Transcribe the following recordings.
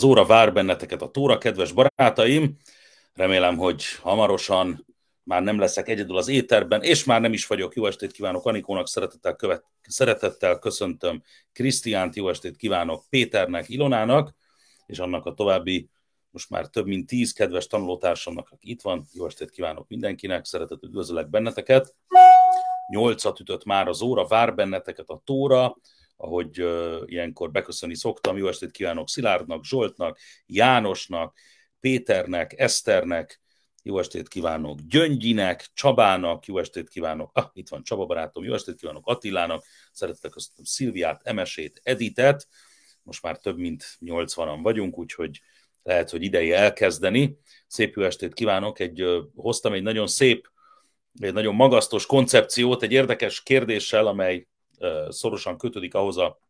Az óra vár benneteket a tóra, kedves barátaim. Remélem, hogy hamarosan már nem leszek egyedül az éterben, és már nem is vagyok. Jó estét kívánok Anikónak, szeretettel, követ, szeretettel köszöntöm Krisztiánt, jó estét kívánok Péternek, Ilonának, és annak a további most már több mint tíz kedves tanulótársamnak, aki itt van. Jó estét kívánok mindenkinek, szeretettel üdvözlök benneteket. Nyolcat ütött már az óra, vár benneteket a tóra, ahogy ilyenkor beköszönni szoktam. Jó estét kívánok Szilárdnak, Zsoltnak, Jánosnak, Péternek, Eszternek, jó estét kívánok Gyöngyinek, Csabának, jó estét kívánok, ah, itt van Csaba barátom, jó estét kívánok Attilának, szeretettel köszöntöm Szilviát, Emesét, Editet, most már több mint 80-an vagyunk, úgyhogy lehet, hogy ideje elkezdeni. Szép jó estét kívánok, egy, hoztam egy nagyon szép, egy nagyon magasztos koncepciót, egy érdekes kérdéssel, amely szorosan kötődik ahhoz a,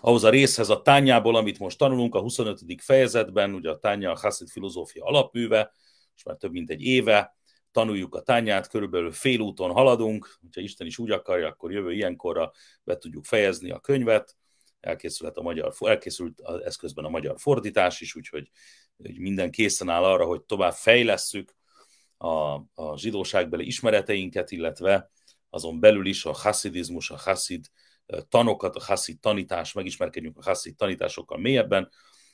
ahhoz a részhez a tányából, amit most tanulunk a 25. fejezetben, ugye a tánya a Hasid filozófia alapműve, és már több mint egy éve tanuljuk a tányát, körülbelül félúton haladunk, hogyha Isten is úgy akarja, akkor jövő ilyenkorra be tudjuk fejezni a könyvet, elkészült, a magyar, elkészült az eszközben a magyar fordítás is, úgyhogy hogy minden készen áll arra, hogy tovább fejlesszük a, a zsidóságbeli ismereteinket, illetve azon belül is a haszidizmus, a haszid eh, tanokat, a haszid tanítás, megismerkedjünk a haszid tanításokkal mélyebben.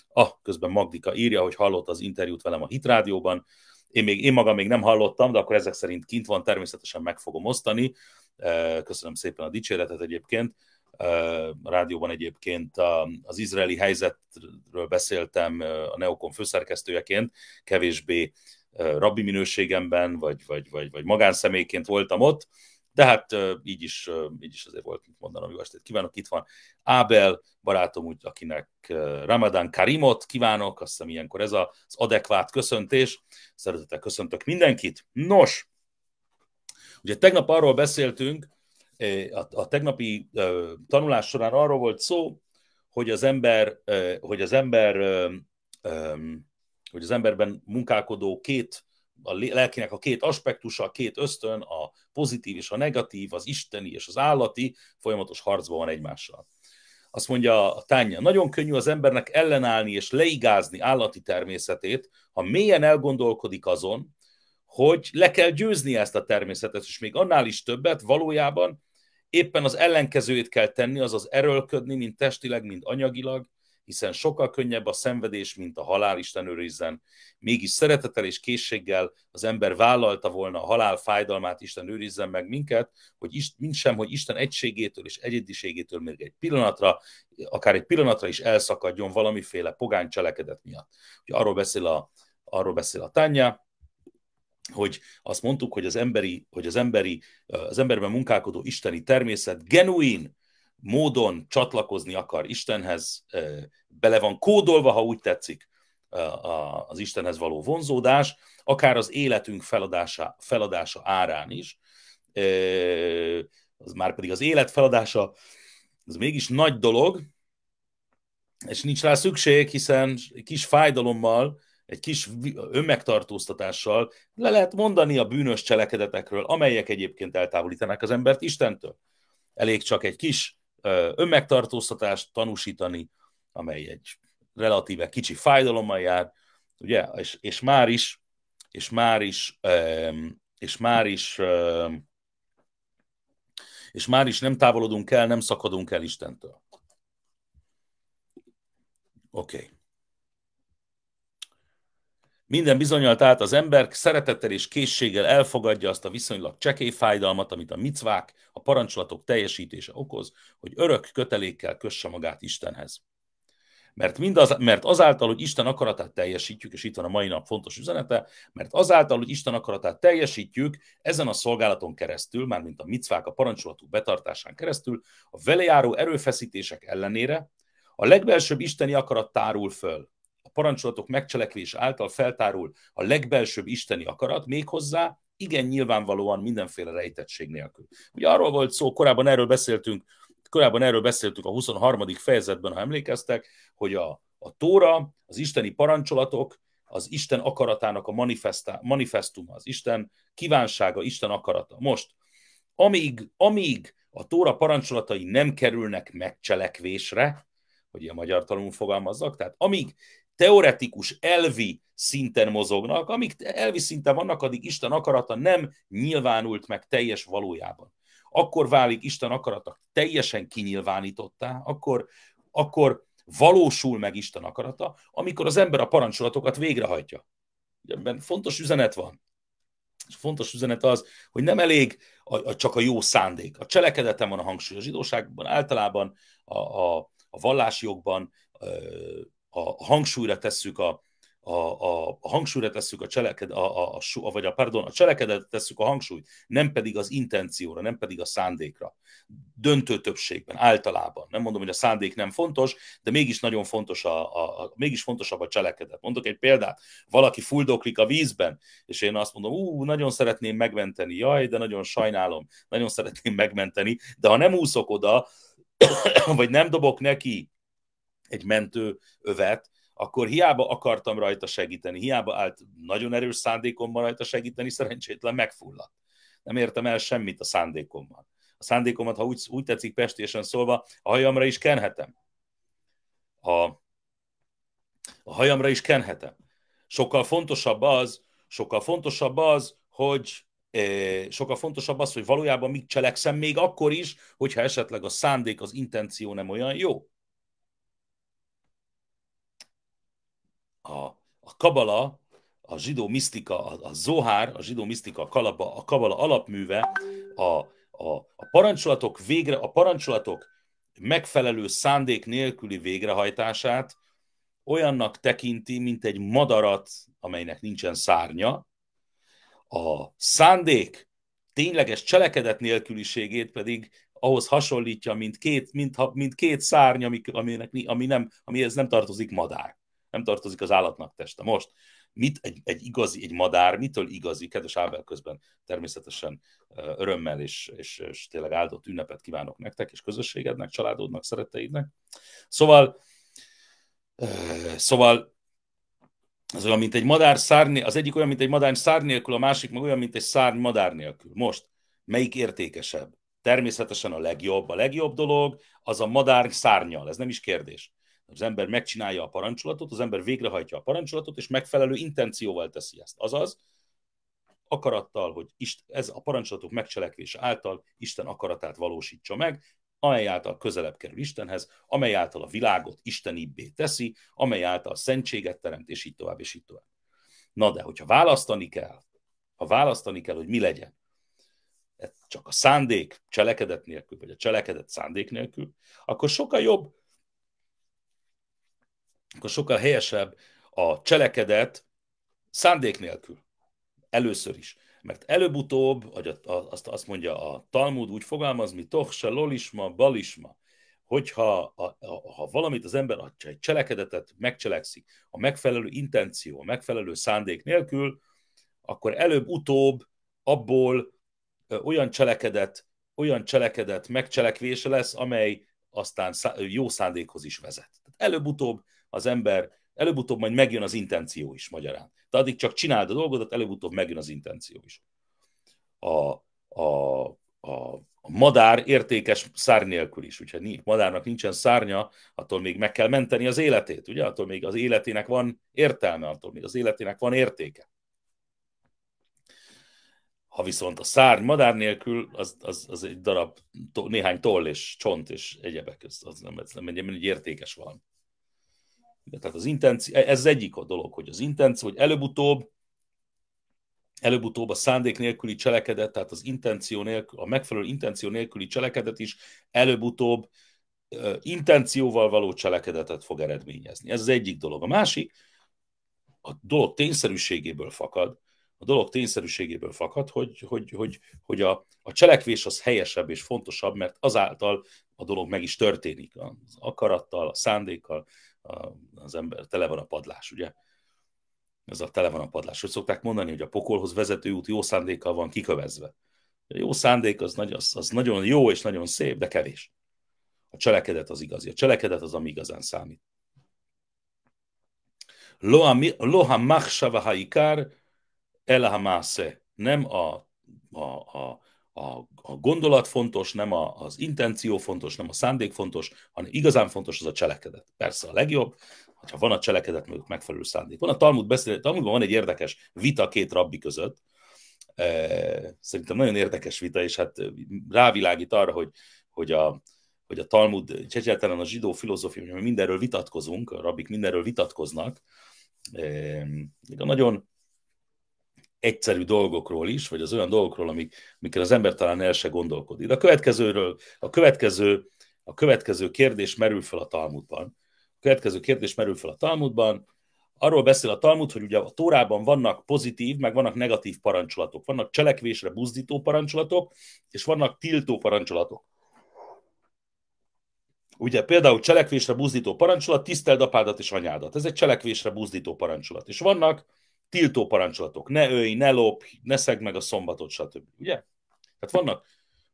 Ah, közben Magdika írja, hogy hallott az interjút velem a Hitrádióban, én, még, én magam még nem hallottam, de akkor ezek szerint kint van, természetesen meg fogom osztani. Eh, köszönöm szépen a dicséretet egyébként. Eh, a rádióban egyébként az izraeli helyzetről beszéltem a Neokon főszerkesztőjeként, kevésbé rabbi minőségemben, vagy, vagy, vagy, vagy magánszemélyként voltam ott, tehát így is, így is azért volt, mint mondanom, jó estét kívánok. Itt van Ábel, barátom, úgy, akinek Ramadán Karimot kívánok, azt hiszem ilyenkor ez az adekvát köszöntés. Szeretettel köszöntök mindenkit. Nos, ugye tegnap arról beszéltünk, a, a tegnapi tanulás során arról volt szó, hogy az ember, hogy az ember, hogy az emberben munkálkodó két a lelkinek a két aspektusa, a két ösztön, a pozitív és a negatív, az isteni és az állati folyamatos harcban van egymással. Azt mondja a tánya, nagyon könnyű az embernek ellenállni és leigázni állati természetét, ha mélyen elgondolkodik azon, hogy le kell győzni ezt a természetet, és még annál is többet valójában éppen az ellenkezőjét kell tenni, azaz erőlködni, mind testileg, mind anyagilag, hiszen sokkal könnyebb a szenvedés, mint a halál, Isten őrizzen. Mégis szeretetel és készséggel az ember vállalta volna a halál fájdalmát, Isten őrizzen meg minket, hogy is, sem, hogy Isten egységétől és egyediségétől még egy pillanatra, akár egy pillanatra is elszakadjon valamiféle pogány cselekedet miatt. Ugye arról beszél a, arról beszél a tánja, hogy azt mondtuk, hogy az emberi, hogy az emberi, az emberben munkálkodó isteni természet genuin, módon csatlakozni akar Istenhez, bele van kódolva, ha úgy tetszik, az Istenhez való vonzódás, akár az életünk feladása, feladása árán is, az már pedig az élet feladása, az mégis nagy dolog, és nincs rá szükség, hiszen kis fájdalommal, egy kis önmegtartóztatással le lehet mondani a bűnös cselekedetekről, amelyek egyébként eltávolítanak az embert Istentől. Elég csak egy kis önmegtartóztatást tanúsítani, amely egy relatíve kicsi fájdalommal jár, ugye, és, és már is, és már is, és már is, és már is nem távolodunk el, nem szakadunk el Istentől. Oké. Okay. Minden bizonyal tehát az ember szeretettel és készséggel elfogadja azt a viszonylag csekély fájdalmat, amit a micvák, a parancsolatok teljesítése okoz, hogy örök kötelékkel kösse magát Istenhez. Mert, mindaz, mert azáltal, hogy Isten akaratát teljesítjük, és itt van a mai nap fontos üzenete, mert azáltal, hogy Isten akaratát teljesítjük, ezen a szolgálaton keresztül, mint a micvák a parancsolatú betartásán keresztül, a velejáró erőfeszítések ellenére a legbelsőbb isteni akarat tárul föl, parancsolatok megcselekvés által feltárul a legbelsőbb isteni akarat, méghozzá igen nyilvánvalóan mindenféle rejtettség nélkül. Ugye arról volt szó, korábban erről beszéltünk, korábban erről beszéltünk a 23. fejezetben, ha emlékeztek, hogy a, a Tóra, az isteni parancsolatok, az Isten akaratának a manifestuma, az Isten kívánsága, Isten akarata. Most, amíg, amíg a Tóra parancsolatai nem kerülnek megcselekvésre, hogy ilyen magyar tanul fogalmazzak, tehát amíg teoretikus, elvi szinten mozognak, amíg elvi szinten vannak, addig Isten akarata nem nyilvánult meg teljes valójában. Akkor válik Isten akarata teljesen kinyilvánítottá, akkor, akkor valósul meg Isten akarata, amikor az ember a parancsolatokat végrehajtja. Ebben fontos üzenet van. És fontos üzenet az, hogy nem elég a, a, csak a jó szándék. A cselekedetem van a hangsúly. A zsidóságban általában, a, a, a vallási jogban, a hangsúlyra tesszük a, a, a, a hangsúlyra tesszük a cseleked, a, a, a, vagy a, pardon, a cselekedet tesszük a hangsúlyt, nem pedig az intencióra, nem pedig a szándékra. Döntő többségben, általában. Nem mondom, hogy a szándék nem fontos, de mégis nagyon fontos a, a, a mégis fontosabb a cselekedet. Mondok egy példát, valaki fuldoklik a vízben, és én azt mondom, ú, nagyon szeretném megmenteni, jaj, de nagyon sajnálom, nagyon szeretném megmenteni, de ha nem úszok oda, vagy nem dobok neki egy mentő övet, akkor hiába akartam rajta segíteni, hiába állt nagyon erős szándékomban rajta segíteni, szerencsétlen megfulladt. Nem értem el semmit a szándékommal. A szándékomat, ha úgy, úgy tetszik pestésen szólva, a hajamra is kenhetem. A, a hajamra is kenhetem. Sokkal fontosabb az, sokkal fontosabb az, hogy eh, sokkal fontosabb az, hogy valójában mit cselekszem, még akkor is, hogyha esetleg a szándék, az intenció nem olyan jó. a, a kabala, a zsidó misztika, a, a zohár, a zsidó misztika, a, kalaba, a kabala alapműve, a, a, a parancsolatok végre, a parancsolatok megfelelő szándék nélküli végrehajtását olyannak tekinti, mint egy madarat, amelynek nincsen szárnya, a szándék tényleges cselekedet nélküliségét pedig ahhoz hasonlítja, mint két, mint, mint két szárny, ami, aminek, ami nem, amihez nem tartozik madár nem tartozik az állatnak teste. Most, mit egy, egy igazi, egy madár, mitől igazi, kedves Ábel közben természetesen örömmel és, és, és tényleg áldott ünnepet kívánok nektek, és közösségednek, családodnak, szeretteidnek. Szóval, szóval az olyan, mint egy madár szárny, az egyik olyan, mint egy madár szár nélkül, a másik meg olyan, mint egy szárny madár nélkül. Most, melyik értékesebb? Természetesen a legjobb. A legjobb dolog az a madár szárnyal, ez nem is kérdés az ember megcsinálja a parancsolatot, az ember végrehajtja a parancsolatot, és megfelelő intencióval teszi ezt. Azaz, akarattal, hogy Isten, ez a parancsolatok megcselekvése által Isten akaratát valósítsa meg, amely által közelebb kerül Istenhez, amely által a világot istenibbé teszi, amely által szentséget teremt, és így tovább, és így tovább. Na de, hogyha választani kell, ha választani kell, hogy mi legyen, csak a szándék cselekedet nélkül, vagy a cselekedet szándék nélkül, akkor sokkal jobb akkor sokkal helyesebb a cselekedet szándék nélkül. Először is. Mert előbb-utóbb, azt, azt mondja a Talmud, úgy fogalmaz, mi se lolisma, balisma. Hogyha a, a, ha valamit az ember, a cselekedetet megcselekszik, a megfelelő intenció, a megfelelő szándék nélkül, akkor előbb-utóbb abból olyan cselekedet, olyan cselekedet megcselekvése lesz, amely aztán jó szándékhoz is vezet. Előbb-utóbb az ember előbb-utóbb majd megjön az intenció is magyarán. De addig csak csináld a dolgodat, előbb-utóbb megjön az intenció is. A, a, a, a madár értékes szárny nélkül is, úgyhogy nincs, madárnak nincsen szárnya, attól még meg kell menteni az életét, ugye? Attól még az életének van értelme, attól még az életének van értéke. Ha viszont a szárny madár nélkül, az, az, az egy darab, to, néhány toll és csont és egyebek, az, az nem, ez nem egy, egy értékes valami. Igen, tehát az intenció, e, ez az egyik a dolog, hogy az intenció, hogy előbb-utóbb előbb-utóbb a szándék nélküli cselekedet, tehát az intenció nélkül, a megfelelő intenció nélküli cselekedet is előbb-utóbb intencióval való cselekedetet fog eredményezni. Ez az egyik dolog. A másik, a dolog tényszerűségéből fakad, a dolog tényszerűségéből fakad, hogy, hogy, hogy, hogy a, a cselekvés az helyesebb és fontosabb, mert azáltal a dolog meg is történik, az akarattal, a szándékkal, a, az ember, tele van a padlás, ugye? Ez a tele van a padlás. Hogy szokták mondani, hogy a pokolhoz vezető út jó szándékkal van kikövezve. A jó szándék az, nagy, az, az nagyon jó és nagyon szép, de kevés. A cselekedet az igazi. A cselekedet az, ami igazán számít. Loha machshava haikar elhamásze. Nem a, a, a a, a gondolat fontos, nem a, az intenció fontos, nem a szándék fontos, hanem igazán fontos az a cselekedet. Persze a legjobb, ha van a cselekedet mögött megfelelő szándék. Van a Talmud beszél, Talmudban van egy érdekes vita két rabbi között, e, szerintem nagyon érdekes vita, és hát rávilágít arra, hogy, hogy a, hogy a Talmud, és egyáltalán a zsidó filozófia, hogy mindenről vitatkozunk, a rabik mindenről vitatkoznak, e, de nagyon egyszerű dolgokról is, vagy az olyan dolgokról, amik, amikkel az ember talán el se gondolkodik. De a következőről, a következő, a következő kérdés merül fel a Talmudban. A következő kérdés merül fel a Talmudban, arról beszél a Talmud, hogy ugye a Tórában vannak pozitív, meg vannak negatív parancsolatok. Vannak cselekvésre buzdító parancsolatok, és vannak tiltó parancsolatok. Ugye például cselekvésre buzdító parancsolat, tiszteld apádat és anyádat. Ez egy cselekvésre buzdító parancsolat. És vannak tiltó parancsolatok, ne ölj, ne lopj, ne szegd meg a szombatot, stb. Ugye? Tehát vannak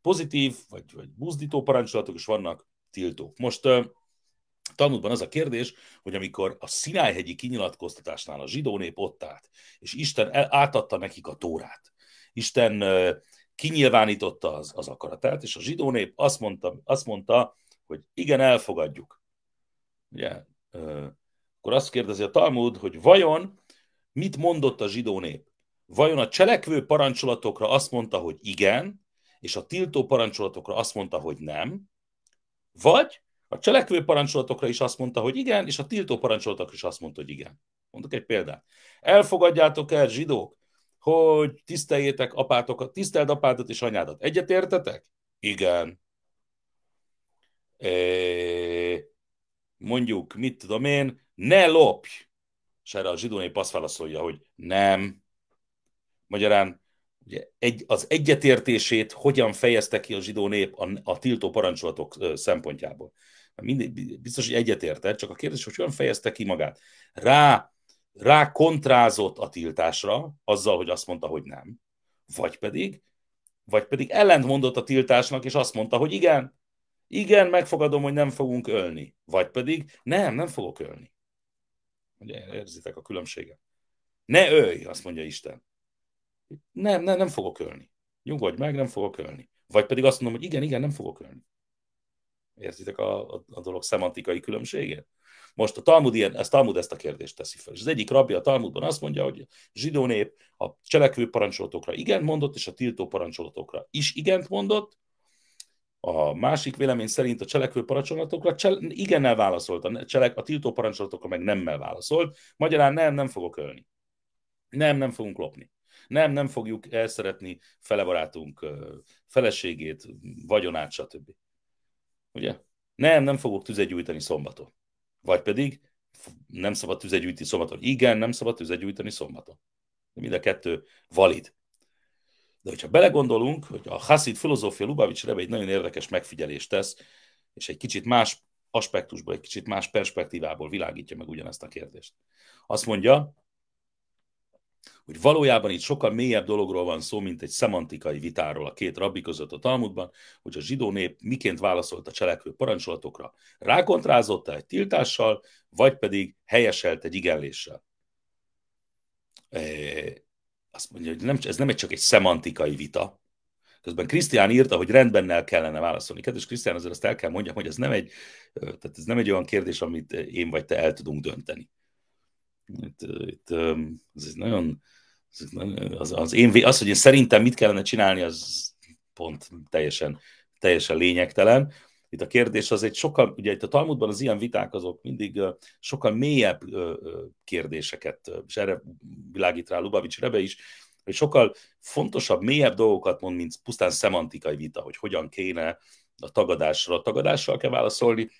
pozitív, vagy, vagy buzdító parancsolatok, és vannak tiltók. Most uh, Talmudban az a kérdés, hogy amikor a Szinájhegyi kinyilatkoztatásnál a zsidó nép ott állt, és Isten el, átadta nekik a tórát, Isten uh, kinyilvánította az, az akaratát, és a zsidó nép azt mondta, azt mondta hogy igen, elfogadjuk. Ugye? Uh, akkor azt kérdezi a Talmud, hogy vajon mit mondott a zsidó nép? Vajon a cselekvő parancsolatokra azt mondta, hogy igen, és a tiltó parancsolatokra azt mondta, hogy nem, vagy a cselekvő parancsolatokra is azt mondta, hogy igen, és a tiltó parancsolatokra is azt mondta, hogy igen. Mondok egy példát. Elfogadjátok el, zsidók, hogy tiszteljétek apátokat, tiszteld apádat és anyádat. Egyetértetek? Igen. É, mondjuk, mit tudom én, ne lopj és erre a zsidó nép azt válaszolja, hogy nem. Magyarán ugye egy, az egyetértését hogyan fejezte ki a zsidó nép a, a tiltó parancslatok szempontjából. Mindig, biztos, hogy egyetértett, csak a kérdés, hogy hogyan fejezte ki magát. Rá, rá kontrázott a tiltásra, azzal, hogy azt mondta, hogy nem. Vagy pedig, vagy pedig ellentmondott a tiltásnak, és azt mondta, hogy igen, igen, megfogadom, hogy nem fogunk ölni. Vagy pedig, nem, nem fogok ölni. Ugye érzitek a különbséget? Ne ölj, azt mondja Isten. Nem, nem, nem fogok ölni. Nyugodj meg, nem fogok ölni. Vagy pedig azt mondom, hogy igen, igen, nem fogok ölni. Érzitek a, a, a dolog szemantikai különbségét? Most a Talmud, ilyen, ez Talmud ezt a kérdést teszi fel. És az egyik rabbi a Talmudban azt mondja, hogy a zsidó nép a cselekvő parancsolatokra igen mondott, és a tiltó parancsolatokra is igent mondott, a másik vélemény szerint a cselekvő parancsolatokra cse- igennel válaszolt, a, cselek- a tiltó parancsolatokra meg nemmel válaszolt. Magyarán nem, nem fogok ölni. Nem, nem fogunk lopni. Nem, nem fogjuk elszeretni felebarátunk feleségét, vagyonát, stb. Ugye? Nem, nem fogok tüzet gyújtani szombaton. Vagy pedig nem szabad tüzet gyűjteni szombaton. Igen, nem szabad tüzet gyújtani szombaton. Mind a kettő valid. De hogyha belegondolunk, hogy a Hasid filozófia Lubavics Rebe egy nagyon érdekes megfigyelést tesz, és egy kicsit más aspektusból, egy kicsit más perspektívából világítja meg ugyanezt a kérdést. Azt mondja, hogy valójában itt sokkal mélyebb dologról van szó, mint egy szemantikai vitáról a két rabbi között a Talmudban, hogy a zsidó nép miként válaszolt a cselekvő parancsolatokra. Rákontrázott egy tiltással, vagy pedig helyeselt egy igenléssel azt mondja, hogy nem, ez nem egy csak egy szemantikai vita. Közben Krisztián írta, hogy rendben el kellene válaszolni. Kedves Krisztián, azért azt el kell mondjam, hogy ez nem, egy, tehát ez nem egy olyan kérdés, amit én vagy te el tudunk dönteni. Itt, itt, ez egy nagyon, ez nagyon az, az, én, az, hogy én szerintem mit kellene csinálni, az pont teljesen, teljesen lényegtelen. Itt a kérdés az egy sokkal, ugye itt a Talmudban az ilyen viták azok mindig sokkal mélyebb kérdéseket, és erre világít rá Lubavics Rebe is, hogy sokkal fontosabb, mélyebb dolgokat mond, mint pusztán szemantikai vita, hogy hogyan kéne a tagadásra, a tagadással kell válaszolni,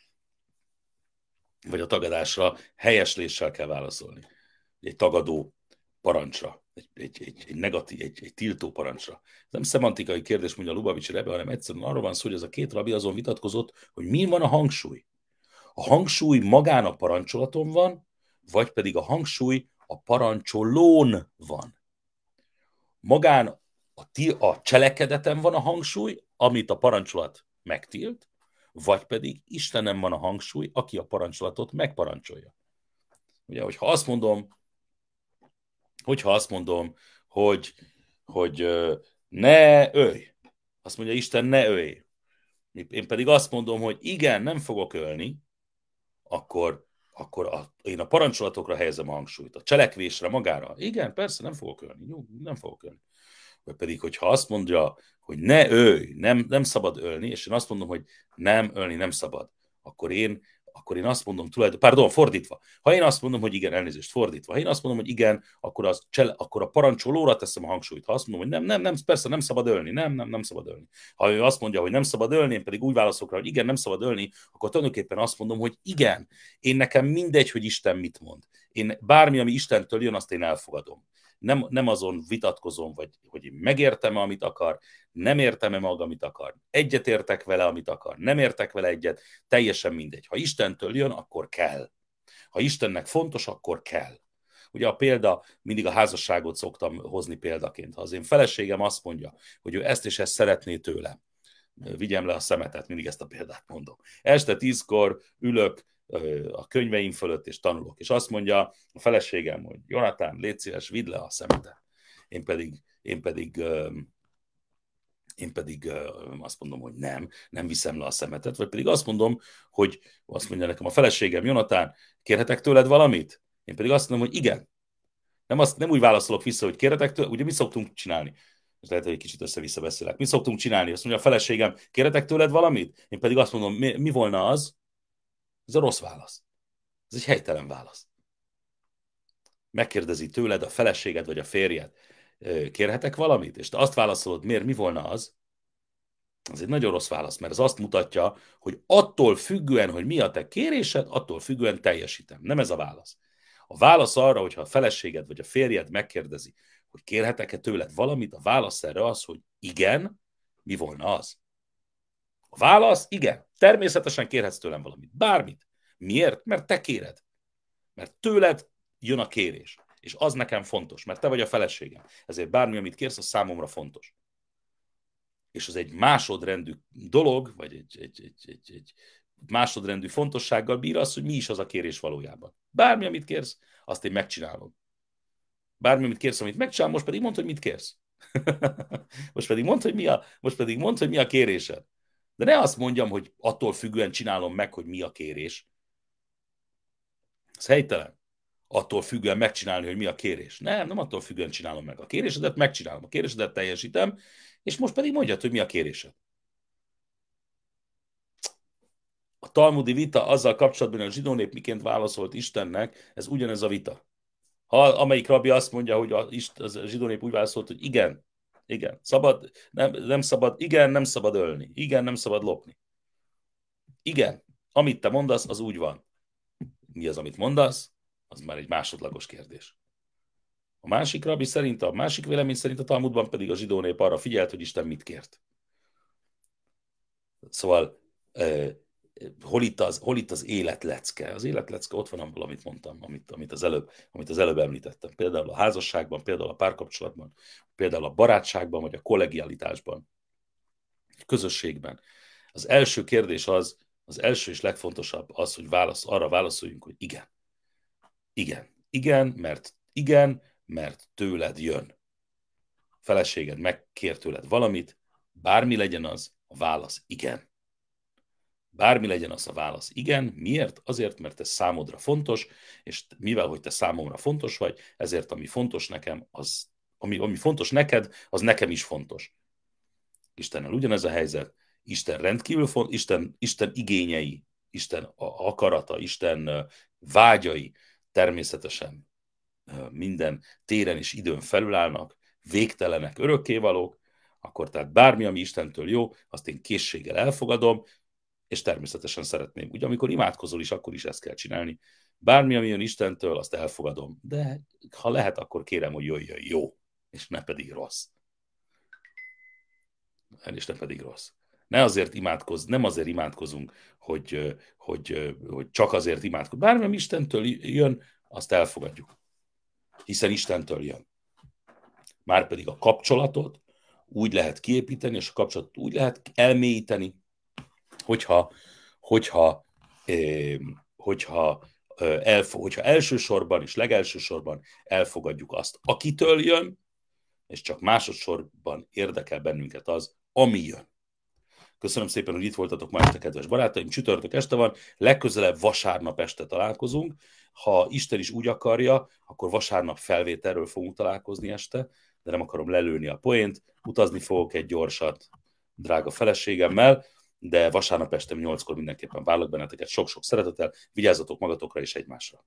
vagy a tagadásra helyesléssel kell válaszolni. Egy tagadó parancsra egy, egy, egy, egy negatív, egy, egy tiltó parancsra. Ez nem szemantikai kérdés, mondja Lubavics Rebe, hanem egyszerűen arról van szó, hogy ez a két rabi azon vitatkozott, hogy mi van a hangsúly. A hangsúly magán a parancsolaton van, vagy pedig a hangsúly a parancsolón van. Magán a, ti, a cselekedetem van a hangsúly, amit a parancsolat megtilt, vagy pedig Istenem van a hangsúly, aki a parancsolatot megparancsolja. Ugye, hogyha azt mondom, hogyha azt mondom, hogy, hogy ne ölj, azt mondja Isten, ne ölj. Én pedig azt mondom, hogy igen, nem fogok ölni, akkor, akkor a, én a parancsolatokra helyezem a hangsúlyt, a cselekvésre magára. Igen, persze, nem fogok ölni. Jó, nem fogok ölni. Vagy pedig, hogyha azt mondja, hogy ne ölj, nem, nem szabad ölni, és én azt mondom, hogy nem ölni nem szabad, akkor én akkor én azt mondom tulajdonképpen, pardon, fordítva, ha én azt mondom, hogy igen, elnézést, fordítva, ha én azt mondom, hogy igen, akkor, az csele, akkor a parancsolóra teszem a hangsúlyt, ha azt mondom, hogy nem, nem, nem, persze nem szabad ölni, nem, nem, nem szabad ölni. Ha ő azt mondja, hogy nem szabad ölni, én pedig úgy válaszok rá, hogy igen, nem szabad ölni, akkor tulajdonképpen azt mondom, hogy igen, én nekem mindegy, hogy Isten mit mond. Én bármi, ami Istentől jön, azt én elfogadom nem, nem azon vitatkozom, vagy hogy én megértem amit akar, nem értem-e maga, amit akar, egyetértek vele, amit akar, nem értek vele egyet, teljesen mindegy. Ha Istentől jön, akkor kell. Ha Istennek fontos, akkor kell. Ugye a példa, mindig a házasságot szoktam hozni példaként. Ha az én feleségem azt mondja, hogy ő ezt és ezt szeretné tőlem, vigyem le a szemetet, mindig ezt a példát mondom. Este tízkor ülök a könyveim fölött, és tanulok. És azt mondja a feleségem, hogy Jonatán, légy szíves, vidd le a szemetet. Én pedig, én pedig én pedig azt mondom, hogy nem, nem viszem le a szemetet, vagy pedig azt mondom, hogy azt mondja nekem a feleségem, Jonatán, kérhetek tőled valamit? Én pedig azt mondom, hogy igen. Nem, azt, nem úgy válaszolok vissza, hogy kérhetek tőled, ugye mi szoktunk csinálni? És lehet, hogy egy kicsit össze-vissza beszélek. Mi szoktunk csinálni? Azt mondja a feleségem, kérhetek tőled valamit? Én pedig azt mondom, mi, mi volna az? Ez a rossz válasz. Ez egy helytelen válasz. Megkérdezi tőled a feleséged vagy a férjed, kérhetek valamit? És te azt válaszolod, miért, mi volna az? Ez egy nagyon rossz válasz, mert ez azt mutatja, hogy attól függően, hogy mi a te kérésed, attól függően teljesítem. Nem ez a válasz. A válasz arra, hogyha a feleséged vagy a férjed megkérdezi, hogy kérhetek-e tőled valamit, a válasz erre az, hogy igen, mi volna az? A válasz igen. Természetesen kérhetsz tőlem valamit. Bármit. Miért? Mert te kéred. Mert tőled jön a kérés. És az nekem fontos, mert te vagy a feleségem. Ezért bármi, amit kérsz, az számomra fontos. És az egy másodrendű dolog, vagy egy, egy, egy, egy, egy másodrendű fontossággal bír az, hogy mi is az a kérés valójában. Bármi, amit kérsz, azt én megcsinálom. Bármi, amit kérsz, amit megcsinálom, most pedig mondd, hogy mit kérsz. most pedig mondd, hogy mi a, most pedig mondd, hogy mi a kérésed. De ne azt mondjam, hogy attól függően csinálom meg, hogy mi a kérés. Ez helytelen. Attól függően megcsinálni, hogy mi a kérés. Nem, nem attól függően csinálom meg. A kérésedet megcsinálom, a kérésedet teljesítem, és most pedig mondjad, hogy mi a kérésed. A talmudi vita azzal kapcsolatban, hogy a zsidó nép miként válaszolt Istennek, ez ugyanez a vita. Ha amelyik rabbi azt mondja, hogy a, a zsidó nép úgy válaszolt, hogy igen, igen, szabad, nem, nem szabad, igen, nem szabad ölni. Igen, nem szabad lopni. Igen, amit te mondasz, az úgy van. Mi az, amit mondasz, az már egy másodlagos kérdés. A másik rabbi szerint, a másik vélemény szerint a Talmudban pedig a zsidó nép arra figyelt, hogy Isten mit kért. Szóval eh, hol itt, az, hol itt az életlecke? Az életlecke ott van, abból, amit mondtam, amit, amit, az előbb, amit az előbb említettem. Például a házasságban, például a párkapcsolatban, például a barátságban, vagy a kollegialitásban, egy közösségben. Az első kérdés az, az első és legfontosabb az, hogy válasz, arra válaszoljunk, hogy igen. Igen. Igen, mert igen, mert tőled jön. Feleséged megkér tőled valamit, bármi legyen az, a válasz igen. Bármi legyen az a válasz. Igen, miért? Azért, mert ez számodra fontos, és mivel, hogy te számomra fontos vagy, ezért ami fontos nekem, az, ami, ami fontos neked, az nekem is fontos. Istennel ugyanez a helyzet. Isten rendkívül fontos, Isten, Isten igényei, Isten akarata, Isten vágyai természetesen minden téren és időn felülállnak, végtelenek, örökkévalók, akkor tehát bármi, ami Istentől jó, azt én készséggel elfogadom, és természetesen szeretném. Ugye amikor imádkozol is, akkor is ezt kell csinálni. Bármi, ami jön Istentől, azt elfogadom, de ha lehet, akkor kérem, hogy jöjjön jó, és ne pedig rossz. És ne pedig rossz. Ne azért imádkoz, nem azért imádkozunk, hogy, hogy, hogy csak azért imádkozunk. Bármi, ami Istentől jön, azt elfogadjuk. Hiszen Istentől jön. Márpedig a kapcsolatot úgy lehet kiépíteni, és a kapcsolatot úgy lehet elmélyíteni, hogyha, hogyha, hogyha, elfog, hogyha elsősorban és legelsősorban elfogadjuk azt, akitől jön, és csak másodszorban érdekel bennünket az, ami jön. Köszönöm szépen, hogy itt voltatok ma este, kedves barátaim. Csütörtök este van, legközelebb vasárnap este találkozunk. Ha Isten is úgy akarja, akkor vasárnap felvételről fogunk találkozni este, de nem akarom lelőni a poént. Utazni fogok egy gyorsat drága feleségemmel, de vasárnap este 8-kor mindenképpen várlak benneteket. Sok-sok szeretettel, vigyázzatok magatokra és egymásra.